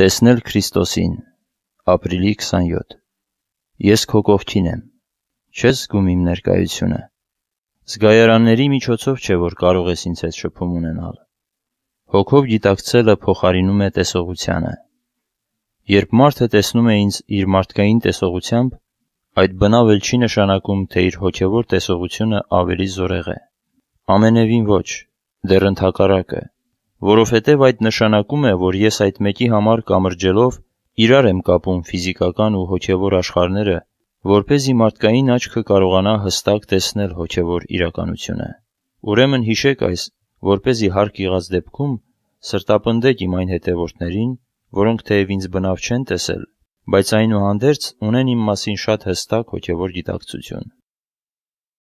Տեսնել Քրիստոսին, ապրիլի 27 Ես քո կողքին եմ, չես զգում իմ ներկայությունը։ Զգայարանների միջոցով չէ, որ կարող ես ինձ հետ շփում ունենալ։ Հոգով գիտակցելը փոխարինում է տեսողությանը։ Երբ մարդը տեսնում է ինձ իր մարդկային տեսողությամբ, այդ բնավ էլ չի նշանակում, թե իր հոգևոր տեսողությունը ավելի զորեղ է։ Ամենևին ոչ, դեռ ընդհակառակը որովհետև այդ նշանակում է, որ ես այդ մեկի համար կամրջելով իրար եմ կապում ֆիզիկական ու հոգևոր աշխարհները, որ เป զի մարդկային աչքը կարողանա հստակ տեսնել հոգևոր իրականությունը։ Ուրեմն հիշեք այս, որ เป զի հարկ եղած դեպքում սրտապնդեք իմ այն հետևորդներին, որոնք թեև ինձ բնավ չեն տեսել, բայց այնուհանդերձ ունեն իմ մասին շատ հստակ հոգևոր գիտակցություն։